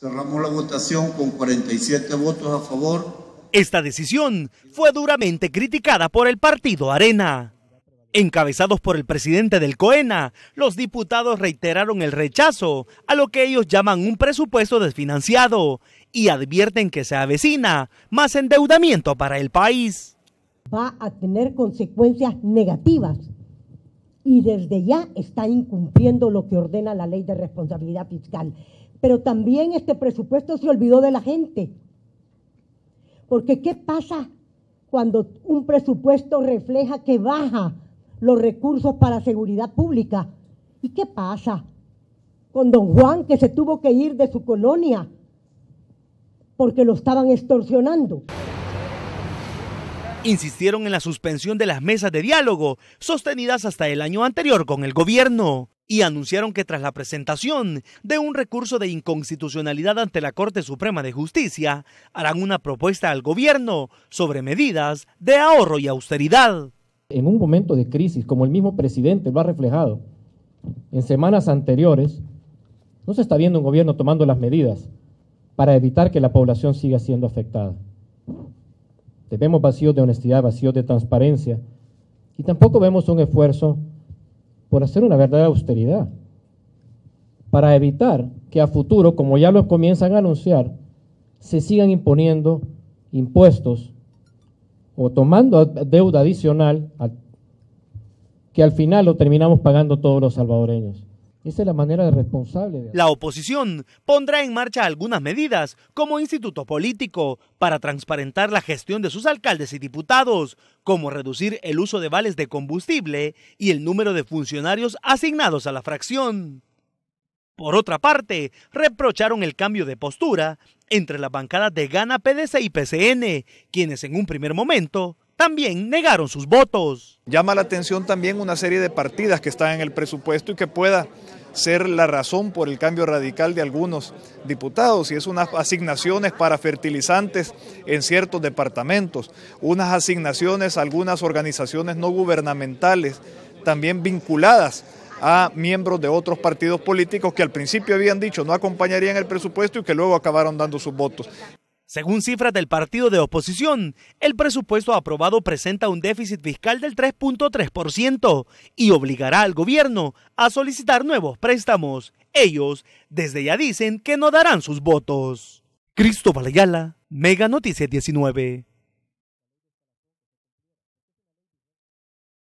Cerramos la votación con 47 votos a favor. Esta decisión fue duramente criticada por el partido Arena. Encabezados por el presidente del COENA, los diputados reiteraron el rechazo a lo que ellos llaman un presupuesto desfinanciado y advierten que se avecina más endeudamiento para el país. Va a tener consecuencias negativas y desde ya está incumpliendo lo que ordena la ley de responsabilidad fiscal. Pero también este presupuesto se olvidó de la gente. Porque ¿qué pasa cuando un presupuesto refleja que baja los recursos para seguridad pública? ¿Y qué pasa con don Juan que se tuvo que ir de su colonia porque lo estaban extorsionando? Insistieron en la suspensión de las mesas de diálogo sostenidas hasta el año anterior con el gobierno y anunciaron que tras la presentación de un recurso de inconstitucionalidad ante la Corte Suprema de Justicia, harán una propuesta al gobierno sobre medidas de ahorro y austeridad. En un momento de crisis, como el mismo presidente lo ha reflejado en semanas anteriores, no se está viendo un gobierno tomando las medidas para evitar que la población siga siendo afectada vemos vacíos de honestidad, vacíos de transparencia. Y tampoco vemos un esfuerzo por hacer una verdadera austeridad, para evitar que a futuro, como ya lo comienzan a anunciar, se sigan imponiendo impuestos o tomando deuda adicional que al final lo terminamos pagando todos los salvadoreños. Esa es la manera responsable. La oposición pondrá en marcha algunas medidas, como instituto político, para transparentar la gestión de sus alcaldes y diputados, como reducir el uso de vales de combustible y el número de funcionarios asignados a la fracción. Por otra parte, reprocharon el cambio de postura entre las bancadas de Gana, PDC y PCN, quienes en un primer momento también negaron sus votos. Llama la atención también una serie de partidas que están en el presupuesto y que pueda ser la razón por el cambio radical de algunos diputados y es unas asignaciones para fertilizantes en ciertos departamentos, unas asignaciones a algunas organizaciones no gubernamentales también vinculadas a miembros de otros partidos políticos que al principio habían dicho no acompañarían el presupuesto y que luego acabaron dando sus votos. Según cifras del partido de oposición, el presupuesto aprobado presenta un déficit fiscal del 3.3% y obligará al gobierno a solicitar nuevos préstamos. Ellos desde ya dicen que no darán sus votos. Cristóbal Ayala, Mega Noticias 19.